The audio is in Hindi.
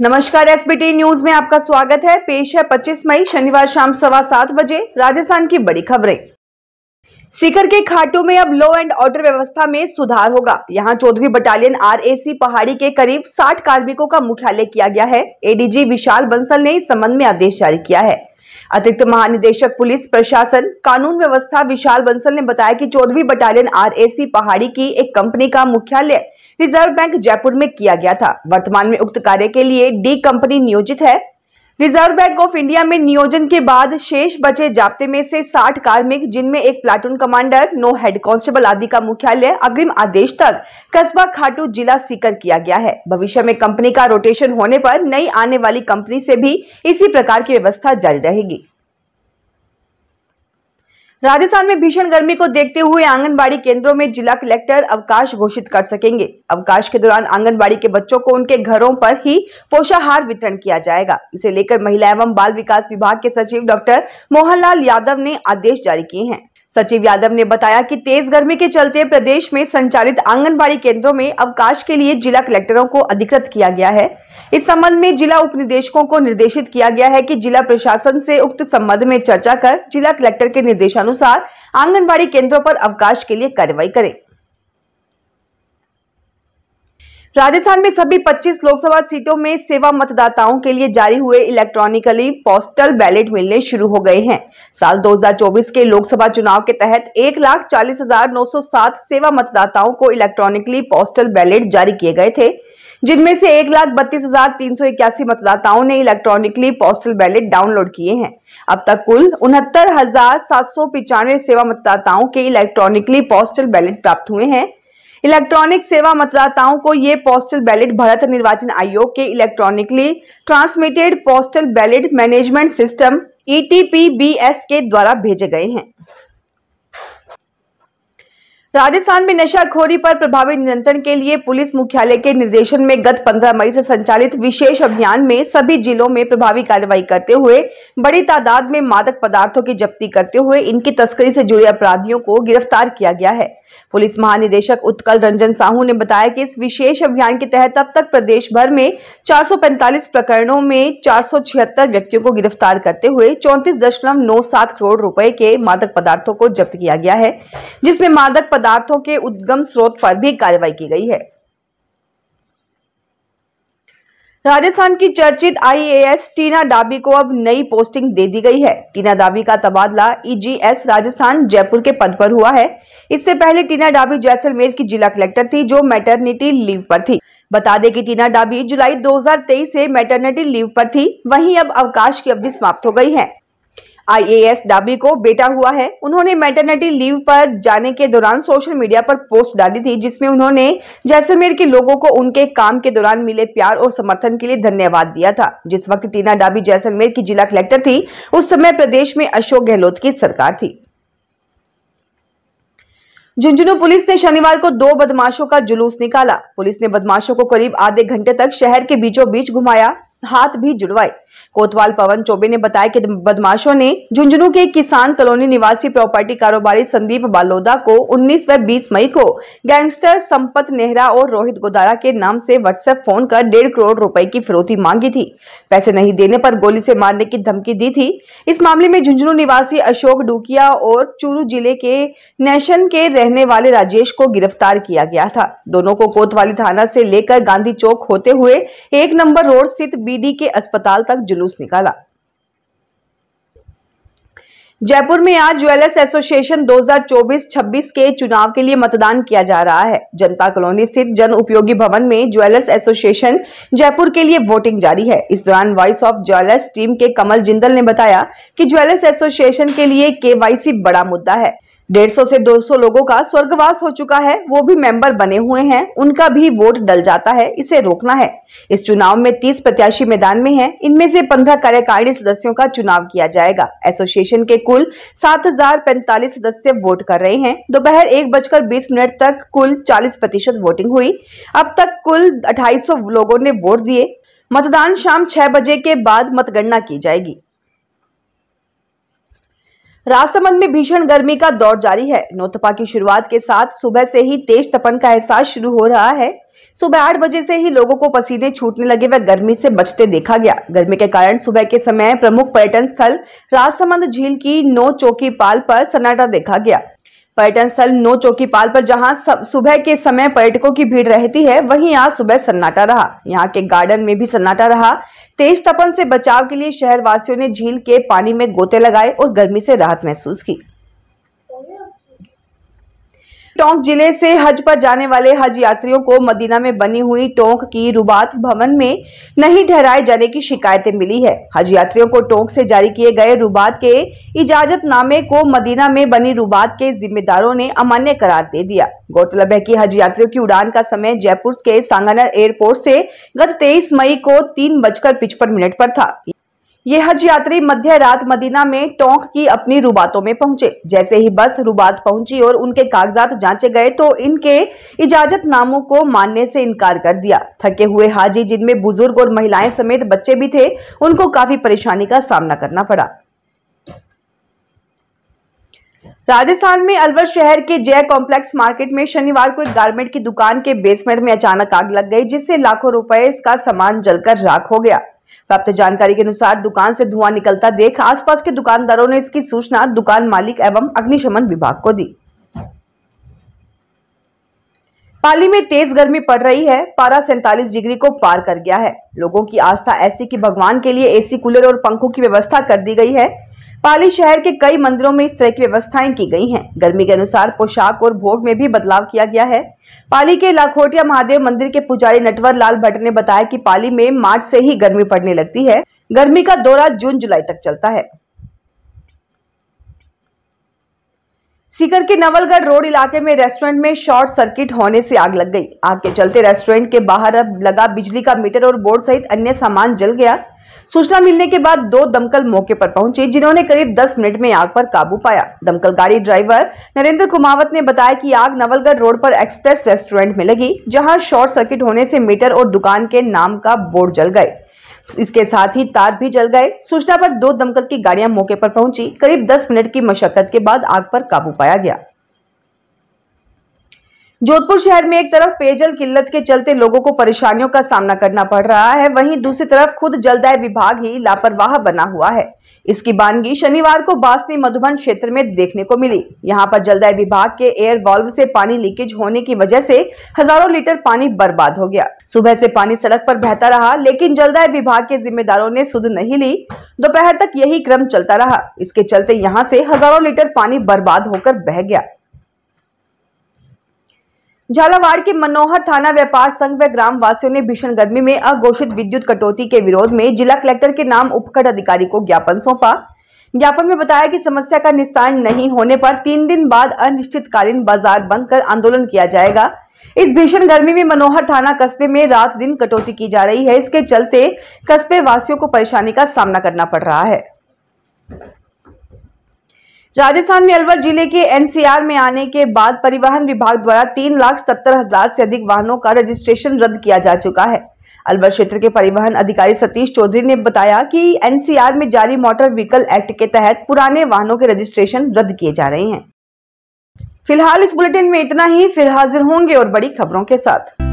नमस्कार एसबीटी न्यूज में आपका स्वागत है पेश है 25 मई शनिवार शाम सवा सात बजे राजस्थान की बड़ी खबरें सीकर के खाटू में अब लॉ एंड ऑर्डर व्यवस्था में सुधार होगा यहां चौदहवीं बटालियन आरएसी पहाड़ी के करीब 60 कार्मिकों का मुख्यालय किया गया है एडीजी विशाल बंसल ने इस संबंध में आदेश जारी किया है अतिरिक्त महानिदेशक पुलिस प्रशासन कानून व्यवस्था विशाल बंसल ने बताया कि चौदहवीं बटालियन आरएसी पहाड़ी की एक कंपनी का मुख्यालय रिजर्व बैंक जयपुर में किया गया था वर्तमान में उक्त कार्य के लिए डी कंपनी नियोजित है रिजर्व बैंक ऑफ इंडिया में नियोजन के बाद शेष बचे जाब्ते में से 60 कार्मिक जिनमें एक प्लाटून कमांडर नौ हेड कांस्टेबल आदि का मुख्यालय अग्रिम आदेश तक कस्बा खाटू जिला सीकर किया गया है भविष्य में कंपनी का रोटेशन होने पर नई आने वाली कंपनी से भी इसी प्रकार की व्यवस्था जारी रहेगी राजस्थान में भीषण गर्मी को देखते हुए आंगनबाड़ी केंद्रों में जिला कलेक्टर अवकाश घोषित कर सकेंगे अवकाश के दौरान आंगनबाड़ी के बच्चों को उनके घरों पर ही पोषाहार वितरण किया जाएगा इसे लेकर महिला एवं बाल विकास विभाग के सचिव डॉक्टर मोहनलाल यादव ने आदेश जारी किए हैं सचिव यादव ने बताया कि तेज गर्मी के चलते प्रदेश में संचालित आंगनबाड़ी केंद्रों में अवकाश के लिए जिला कलेक्टरों को अधिकृत किया गया है इस संबंध में जिला उपनिदेशकों को निर्देशित किया गया है कि जिला प्रशासन से उक्त संबंध में चर्चा कर जिला कलेक्टर के निर्देशानुसार आंगनबाड़ी केंद्रों पर अवकाश के लिए कार्रवाई करें राजस्थान में सभी 25 लोकसभा सीटों में सेवा मतदाताओं के लिए जारी हुए इलेक्ट्रॉनिकली पोस्टल बैलेट मिलने शुरू हो गए हैं साल 2024 के लोकसभा चुनाव के तहत एक लाख चालीस हजार नौ सौ सात सेवा मतदाताओं को इलेक्ट्रॉनिकली पोस्टल बैलेट जारी किए गए थे जिनमें से एक लाख बत्तीस हजार तीन सौ इक्यासी मतदाताओं ने इलेक्ट्रॉनिकली पोस्टल बैलेट डाउनलोड किए हैं अब तक कुल उनहत्तर हजार सात सौ पिचानवे सेवा मतदाताओं के इलेक्ट्रॉनिकली पोस्टल बैलेट प्राप्त हुए हैं इलेक्ट्रॉनिक सेवा मतदाताओं को ये पोस्टल बैलेट भारत निर्वाचन आयोग के electronically transmitted postal ballot management system ई के द्वारा भेजे गए हैं राजस्थान में नशाखोरी पर प्रभावी नियंत्रण के लिए पुलिस मुख्यालय के निर्देशन में गत 15 मई से संचालित विशेष अभियान में सभी जिलों में प्रभावी कार्रवाई करते हुए बड़ी तादाद में मादक पदार्थों की जब्ती करते हुए इनकी तस्करी से जुड़े अपराधियों को गिरफ्तार किया गया है पुलिस महानिदेशक उत्कल रंजन साहू ने बताया कि इस विशेष अभियान के तहत अब तक प्रदेश भर में 445 प्रकरणों में 476 व्यक्तियों को गिरफ्तार करते हुए चौंतीस करोड़ रुपए के मादक पदार्थों को जब्त किया गया है जिसमें मादक पदार्थ पदार्थों के उद्गम स्रोत पर भी कार्रवाई की गई है राजस्थान की चर्चित आईएएस टीना डाबी को अब नई पोस्टिंग दे दी गई है टीना डाबी का तबादला ईजीएस e राजस्थान जयपुर के पद पर हुआ है इससे पहले टीना डाबी जैसलमेर की जिला कलेक्टर थी जो मैटरनिटी लीव पर थी बता दें कि टीना डाबी जुलाई 2023 से मैटरनिटी लीव पर थी वहीं अब अवकाश की अवधि समाप्त हो गई है आईएएस डाबी को बेटा हुआ है उन्होंने मैटरनिटी लीव पर जाने के दौरान सोशल मीडिया पर पोस्ट डाली थी जिसमें उन्होंने जैसलमेर के लोगों को उनके काम के दौरान मिले प्यार और समर्थन के लिए धन्यवाद दिया था जिस वक्त टीना डाबी जैसलमेर की जिला कलेक्टर थी उस समय प्रदेश में अशोक गहलोत की सरकार थी झुंझुनू पुलिस ने शनिवार को दो बदमाशों का जुलूस निकाला पुलिस ने बदमाशों को करीब आधे घंटे तक शहर के बीचों बीच घुमाया हाथ भी जुड़वाए कोतवाल पवन चौबे ने बताया कि बदमाशों ने झुंझुनू के किसान कॉलोनी निवासी प्रॉपर्टी कारोबारी संदीप बालोदा को 19 व 20 मई को गैंगस्टर संपत नेहरा और रोहित गोदारा के नाम से व्हाट्सएप फोन कर डेढ़ करोड़ रुपए की फिरौती मांगी थी पैसे नहीं देने पर गोली से मारने की धमकी दी थी इस मामले में झुंझुनू निवासी अशोक डुकिया और चूरू जिले के नेशन के रहने वाले राजेश को गिरफ्तार किया गया था दोनों को कोतवाली थाना से लेकर गांधी चौक होते हुए एक नंबर रोड स्थित बी के अस्पताल तक जुलूस जुलूस निकाला जयपुर में आज ज्वेलर्स एसोसिएशन 2024-26 के चुनाव के लिए मतदान किया जा रहा है जनता कॉलोनी स्थित जन उपयोगी भवन में ज्वेलर्स एसोसिएशन जयपुर के लिए वोटिंग जारी है इस दौरान वॉइस ऑफ ज्वेलर्स टीम के कमल जिंदल ने बताया कि ज्वेलर्स एसोसिएशन के लिए केवाईसी बड़ा मुद्दा है 150 से 200 लोगों का स्वर्गवास हो चुका है वो भी मेंबर बने हुए हैं उनका भी वोट डल जाता है इसे रोकना है इस चुनाव में 30 प्रत्याशी मैदान में हैं इनमें से 15 कार्यकारिणी सदस्यों का चुनाव किया जाएगा एसोसिएशन के कुल 7,045 सदस्य वोट कर रहे हैं दोपहर एक बजकर बीस मिनट तक कुल चालीस प्रतिशत वोटिंग हुई अब तक कुल अठाईस लोगों ने वोट दिए मतदान शाम छह बजे के बाद मतगणना की जाएगी राजसमंद में भीषण गर्मी का दौर जारी है नौतपा की शुरुआत के साथ सुबह से ही तेज तपन का एहसास शुरू हो रहा है सुबह आठ बजे से ही लोगों को पसीने छूटने लगे व गर्मी से बचते देखा गया गर्मी के कारण सुबह के समय प्रमुख पर्यटन स्थल राजसमंद झील की नौ चौकी पाल पर सन्नाटा देखा गया पर्यटन स्थल नो चौकीपाल पर जहां सुबह के समय पर्यटकों की भीड़ रहती है वहीं आज सुबह सन्नाटा रहा यहां के गार्डन में भी सन्नाटा रहा तेज तपन से बचाव के लिए शहरवासियों ने झील के पानी में गोते लगाए और गर्मी से राहत महसूस की टोंक जिले से हज पर जाने वाले हज यात्रियों को मदीना में बनी हुई टोंक की रुबात भवन में नहीं ठहराए जाने की शिकायतें मिली है हज यात्रियों को टोंक से जारी किए गए रुबात के इजाजत नामे को मदीना में बनी रुबात के जिम्मेदारों ने अमान्य करार दे दिया गौरतलब है कि हज यात्रियों की उड़ान का समय जयपुर के सांगानर एयरपोर्ट से गत तेईस मई को तीन बजकर पिचपन मिनट पर था ये हज यात्री मध्य रात मदीना में टोंक की अपनी रुबातों में पहुंचे जैसे ही बस रुबात पहुंची और उनके कागजात जांचे गए तो इनके इजाजत नामों को मानने से इनकार कर दिया थके हुए हाजी जिनमें बुजुर्ग और महिलाएं समेत बच्चे भी थे उनको काफी परेशानी का सामना करना पड़ा राजस्थान में अलवर शहर के जय कॉम्प्लेक्स मार्केट में शनिवार को एक गारमेंट की दुकान के बेसमेंट में अचानक आग लग गई जिससे लाखों रुपए का सामान जलकर राख हो गया प्राप्त जानकारी के अनुसार दुकान से धुआं निकलता देख आसपास के दुकानदारों ने इसकी सूचना दुकान मालिक एवं अग्निशमन विभाग को दी पाली में तेज गर्मी पड़ रही है पारा सैंतालीस डिग्री को पार कर गया है लोगों की आस्था ऐसी कि भगवान के लिए एसी कूलर और पंखों की व्यवस्था कर दी गई है पाली शहर के कई मंदिरों में इस तरह की व्यवस्थाएं की गई हैं। गर्मी के अनुसार पोशाक और भोग में भी बदलाव किया गया है पाली के लाखोटिया महादेव मंदिर के पुजारी नटवर लाल भट्ट ने बताया कि पाली में मार्च से ही गर्मी पड़ने लगती है गर्मी का दौरा जून जुलाई तक चलता है सीकर के नवलगढ़ रोड इलाके में रेस्टोरेंट में शॉर्ट सर्किट होने से आग लग गई आग के चलते रेस्टोरेंट के बाहर अब लगा बिजली का मीटर और बोर्ड सहित अन्य सामान जल गया सूचना मिलने के बाद दो दमकल मौके पर पहुंचे जिन्होंने करीब 10 मिनट में आग पर काबू पाया दमकल गाड़ी ड्राइवर नरेंद्र कुमावत ने बताया कि आग नवलगढ़ रोड पर एक्सप्रेस रेस्टोरेंट में लगी जहां शॉर्ट सर्किट होने से मीटर और दुकान के नाम का बोर्ड जल गए इसके साथ ही तार भी जल गए सूचना पर दो दमकल की गाड़ियां मौके पर पहुंची करीब दस मिनट की मशक्कत के बाद आग पर काबू पाया गया जोधपुर शहर में एक तरफ पेयजल किल्लत के चलते लोगों को परेशानियों का सामना करना पड़ रहा है वहीं दूसरी तरफ खुद जलदाय विभाग ही लापरवाह बना हुआ है इसकी बानगी शनिवार को बासनी मधुबन क्षेत्र में देखने को मिली यहां पर जलदाय विभाग के एयर वॉल्व से पानी लीकेज होने की वजह से हजारों लीटर पानी बर्बाद हो गया सुबह से पानी सड़क पर बहता रहा लेकिन जलदाय विभाग के जिम्मेदारों ने सुध नहीं ली दोपहर तक यही क्रम चलता रहा इसके चलते यहाँ से हजारों लीटर पानी बर्बाद होकर बह गया झालावाड़ के मनोहर थाना व्यापार संघ व ग्राम वासियों ने भीषण गर्मी में अघोषित विद्युत कटौती के विरोध में जिला कलेक्टर के नाम उपखंड अधिकारी को ज्ञापन सौंपा ज्ञापन में बताया कि समस्या का निस्तारण नहीं होने पर तीन दिन बाद अनिश्चितकालीन बाजार बंद कर आंदोलन किया जाएगा इस भीषण गर्मी में मनोहर थाना कस्बे में रात दिन कटौती की जा रही है इसके चलते कस्बे वासियों को परेशानी का सामना करना पड़ रहा है राजस्थान में अलवर जिले के एनसीआर में आने के बाद परिवहन विभाग द्वारा तीन लाख सत्तर हजार से अधिक वाहनों का रजिस्ट्रेशन रद्द किया जा चुका है अलवर क्षेत्र के परिवहन अधिकारी सतीश चौधरी ने बताया कि एनसीआर में जारी मोटर व्हीकल एक्ट के तहत पुराने वाहनों के रजिस्ट्रेशन रद्द किए जा रहे हैं फिलहाल इस बुलेटिन में इतना ही फिर हाजिर होंगे और बड़ी खबरों के साथ